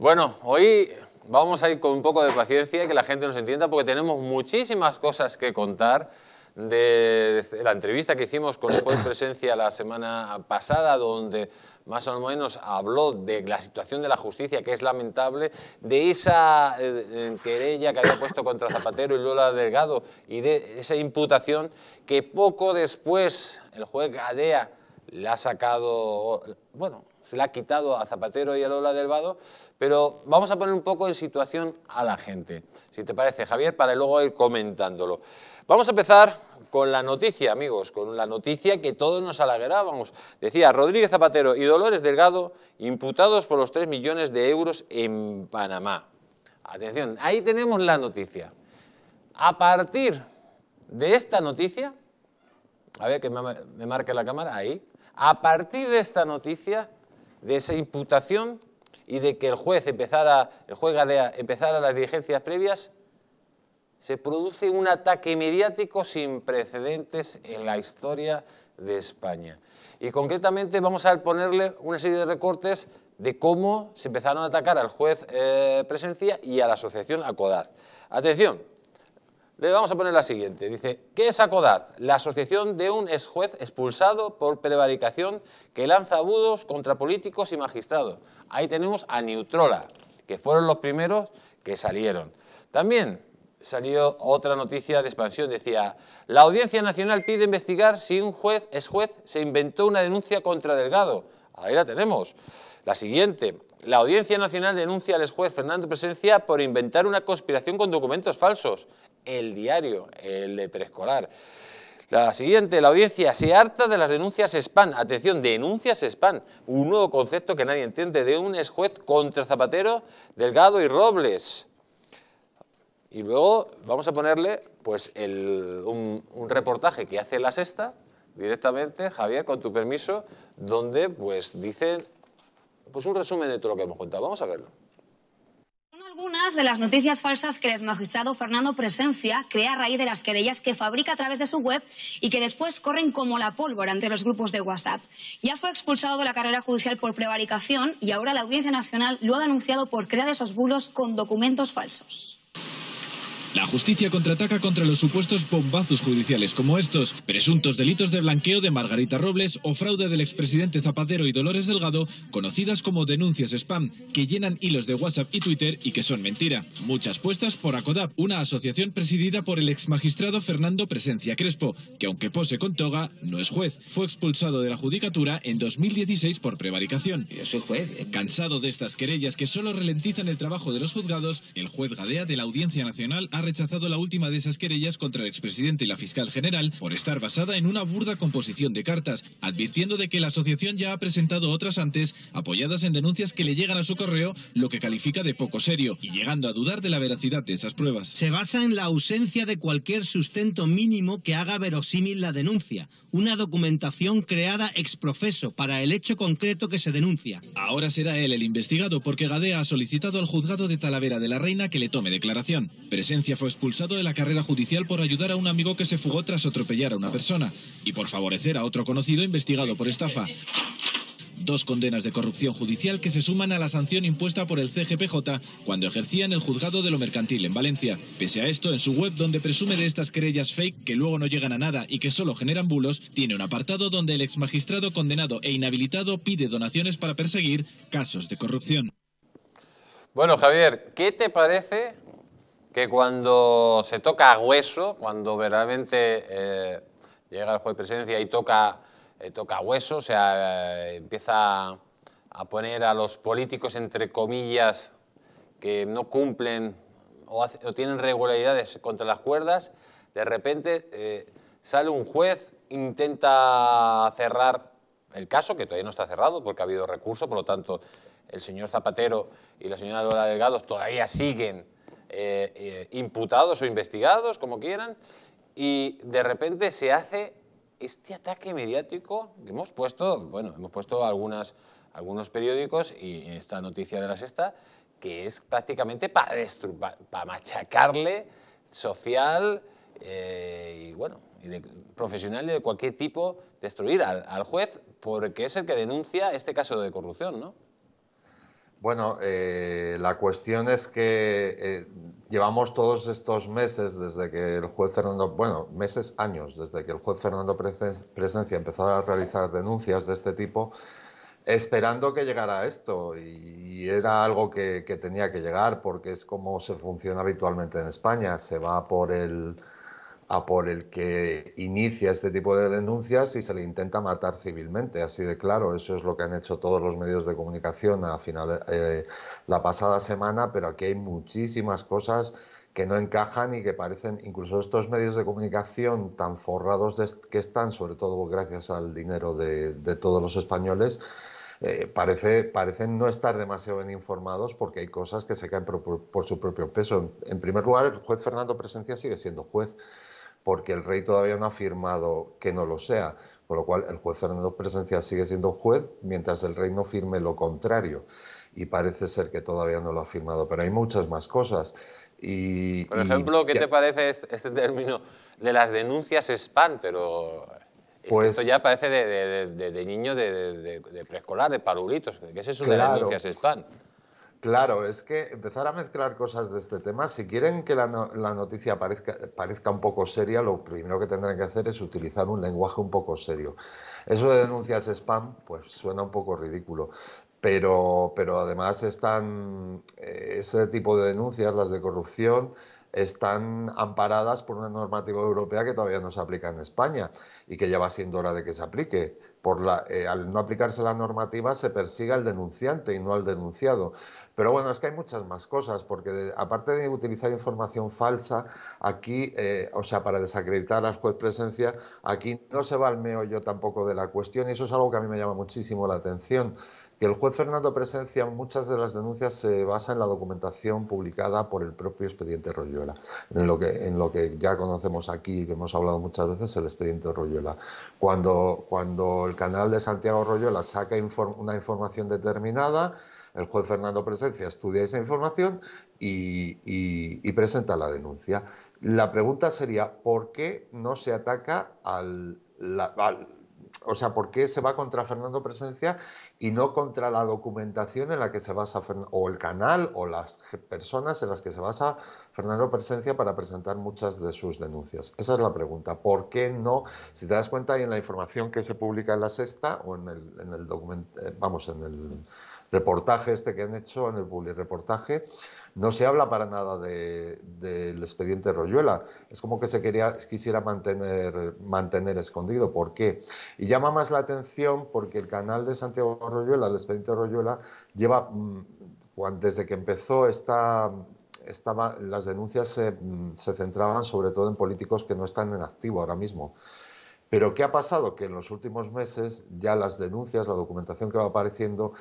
Bueno, hoy vamos a ir con un poco de paciencia y que la gente nos entienda porque tenemos muchísimas cosas que contar de la entrevista que hicimos con el juez Presencia la semana pasada, donde más o menos habló de la situación de la justicia, que es lamentable, de esa eh, querella que había puesto contra Zapatero y Lola Delgado, y de esa imputación que poco después el juez Gadea la ha sacado, bueno, se la ha quitado a Zapatero y a Lola del pero vamos a poner un poco en situación a la gente, si te parece, Javier, para luego ir comentándolo. Vamos a empezar con la noticia, amigos, con la noticia que todos nos alegrábamos. Decía, Rodríguez Zapatero y Dolores Delgado imputados por los 3 millones de euros en Panamá. Atención, ahí tenemos la noticia. A partir de esta noticia, a ver que me marque la cámara, ahí. A partir de esta noticia, de esa imputación y de que el juez empezara, el empezara las diligencias previas, se produce un ataque mediático sin precedentes en la historia de España. Y concretamente vamos a ponerle una serie de recortes de cómo se empezaron a atacar al juez eh, Presencia y a la asociación Acodaz. Atención, le vamos a poner la siguiente. Dice, ¿qué es ACODAD? La asociación de un ex juez expulsado por prevaricación que lanza abudos contra políticos y magistrados. Ahí tenemos a Neutrola, que fueron los primeros que salieron. También salió otra noticia de expansión, decía, la Audiencia Nacional pide investigar si un juez, ex juez, se inventó una denuncia contra Delgado. Ahí la tenemos. La siguiente, la Audiencia Nacional denuncia al ex juez Fernando Presencia por inventar una conspiración con documentos falsos el diario, el de preescolar. La siguiente, la audiencia se harta de las denuncias spam. Atención, denuncias spam, un nuevo concepto que nadie entiende de un ex juez contra Zapatero, Delgado y Robles. Y luego vamos a ponerle pues, un, reportaje que hace La Sexta, directamente, Javier, con tu permiso, donde pues, dice, pues, un resumen de todo lo que hemos contado. Vamos a verlo de las noticias falsas que el magistrado Fernando Presencia crea a raíz de las querellas que fabrica a través de su web y que después corren como la pólvora entre los grupos de WhatsApp. Ya fue expulsado de la carrera judicial por prevaricación y ahora la Audiencia Nacional lo ha denunciado por crear esos bulos con documentos falsos. La justicia contraataca contra los supuestos bombazos judiciales como estos, presuntos delitos de blanqueo de Margarita Robles o fraude del expresidente Zapadero y Dolores Delgado, conocidas como denuncias spam, que llenan hilos de WhatsApp y Twitter y que son mentira. Muchas puestas por ACODAP, una asociación presidida por el exmagistrado Fernando Presencia Crespo, que aunque pose con toga, no es juez. Fue expulsado de la judicatura en 2016 por prevaricación. Yo soy juez. Eh. Cansado de estas querellas que solo ralentizan el trabajo de los juzgados, el juez Gadea de la Audiencia Nacional ha rechazado la última de esas querellas contra el expresidente y la fiscal general por estar basada en una burda composición de cartas, advirtiendo de que la asociación ya ha presentado otras antes apoyadas en denuncias que le llegan a su correo, lo que califica de poco serio, y llegando a dudar de la veracidad de esas pruebas. Se basa en la ausencia de cualquier sustento mínimo que haga verosímil la denuncia, una documentación creada ex profeso para el hecho concreto que se denuncia. Ahora será él el investigado porque Gadea ha solicitado al juzgado de Talavera de la Reina que le tome declaración. Presencia fue expulsado de la carrera judicial por ayudar a un amigo que se fugó tras atropellar a una persona y por favorecer a otro conocido investigado por estafa. Dos condenas de corrupción judicial que se suman a la sanción impuesta por el CGPJ cuando ejercían el juzgado de lo mercantil en Valencia. Pese a esto, en su web, donde presume de estas querellas fake que luego no llegan a nada y que solo generan bulos, tiene un apartado donde el exmagistrado condenado e inhabilitado pide donaciones para perseguir casos de corrupción. Bueno, Javier, ¿qué te parece que cuando se toca a hueso, cuando verdaderamente eh, llega el juez de presidencia y toca, eh, toca hueso, o sea, eh, empieza a poner a los políticos, entre comillas, que no cumplen o, tienen regularidades contra las cuerdas, de repente sale un juez, intenta cerrar el caso, que todavía no está cerrado porque ha habido recursos, por lo tanto, el señor Zapatero y la señora Dora Delgado todavía siguen eh, eh, imputados o investigados, como quieran, y de repente se hace este ataque mediático que hemos puesto, bueno, hemos puesto algunos periódicos y esta noticia de la sexta, que es prácticamente para, para machacarle social eh, y bueno, profesional y de cualquier tipo, destruir al, al juez porque es el que denuncia este caso de corrupción, ¿no? Bueno, eh, la cuestión es que eh, llevamos todos estos meses desde que el juez Fernando, bueno, meses, años, desde que el juez Fernando Presencia empezó a realizar denuncias de este tipo, esperando que llegara esto. Y, era algo que tenía que llegar porque es como se funciona habitualmente en España. Se va por el a por el que inicia este tipo de denuncias y se le intenta matar civilmente. Así de claro, eso es lo que han hecho todos los medios de comunicación a final, eh, la pasada semana, pero aquí hay muchísimas cosas que no encajan y que parecen, incluso estos medios de comunicación tan forrados que están, sobre todo gracias al dinero de, todos los españoles, eh, parece, parecen no estar demasiado bien informados porque hay cosas que se caen por, su propio peso. En, en primer lugar, el juez Fernando Presencia sigue siendo juez porque el rey todavía no ha firmado que no lo sea. por lo cual, el juez Fernando Presencia sigue siendo juez mientras el rey no firme lo contrario. Y parece ser que todavía no lo ha firmado. Pero hay muchas más cosas. Y, Por ejemplo, ¿qué te parece este término de las denuncias spam? Pero pues esto ya parece de, de, de, niño de, preescolar, de parulitos. ¿Qué es eso de las denuncias spam? Claro, es que empezar a mezclar cosas de este tema, si quieren que la, noticia parezca, parezca, un poco seria, lo primero que tendrán que hacer es utilizar un lenguaje un poco serio. Eso de denuncias spam, pues suena un poco ridículo, pero, pero además están, eh, ese tipo de denuncias, las de corrupción, están amparadas por una normativa europea que todavía no se aplica en España y que ya va siendo hora de que se aplique. Por la, eh, al no aplicarse la normativa se persigue al denunciante y no al denunciado. Pero bueno, es que hay muchas más cosas, porque aparte de utilizar información falsa, aquí, eh, o sea, para desacreditar al juez presencia, aquí no se va al meollo tampoco de la cuestión y eso es algo que a mí me llama muchísimo la atención que el juez Fernando Presencia, muchas de las denuncias se basa en la documentación publicada por el propio expediente Royuela, en lo que, ya conocemos aquí, y que hemos hablado muchas veces, el expediente Royuela. Cuando, el canal de Santiago Royuela saca una información determinada, el juez Fernando Presencia estudia esa información y, presenta la denuncia. La pregunta sería, ¿por qué no se ataca al, la, al o sea, ¿por qué se va contra Fernando Presencia y no contra la documentación en la que se basa o el canal o las personas en las que se basa Fernando Presencia para presentar muchas de sus denuncias. Esa es la pregunta. ¿Por qué no? Si te das cuenta, hay en la información que se publica en la sexta o en el, en eh, vamos, en el reportaje este que han hecho, en el reportaje, no se habla para nada del de, expediente Royuela. Es como que se quería, quisiera mantener, mantener escondido. ¿Por qué? Y llama más la atención porque el canal de Santiago Royuela, el expediente Royuela, lleva, mm, desde que empezó, esta, las denuncias se, mm, se centraban sobre todo en políticos que no están en activo ahora mismo. Pero ¿qué ha pasado? Que en los últimos meses ya las denuncias, la documentación que va apareciendo,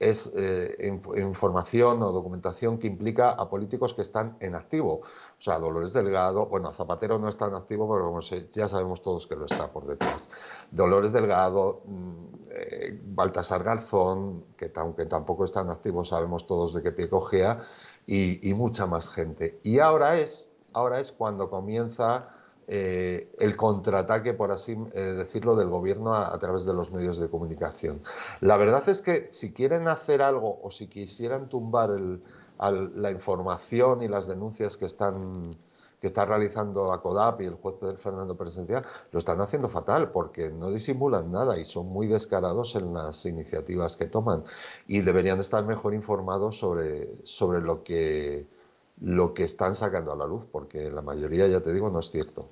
es eh, información o documentación que implica a políticos que están en activo. O sea, Dolores Delgado, bueno, Zapatero no está en activo, pero ya sabemos todos que lo está por detrás. Dolores Delgado, mm, eh, Baltasar Garzón, que aunque tampoco está en activo, sabemos todos de qué pie cojea y, y mucha más gente. Y ahora es, ahora es cuando comienza eh, el contraataque, por así eh, decirlo, del gobierno a, través de los medios de comunicación. La verdad es que si quieren hacer algo o si quisieran tumbar la información y las denuncias que están que está realizando ACODAP y el juez Fernando Presencial, lo están haciendo fatal porque no disimulan nada y son muy descarados en las iniciativas que toman y deberían estar mejor informados sobre, sobre lo, que, lo que están sacando a la luz porque la mayoría, ya te digo, no es cierto.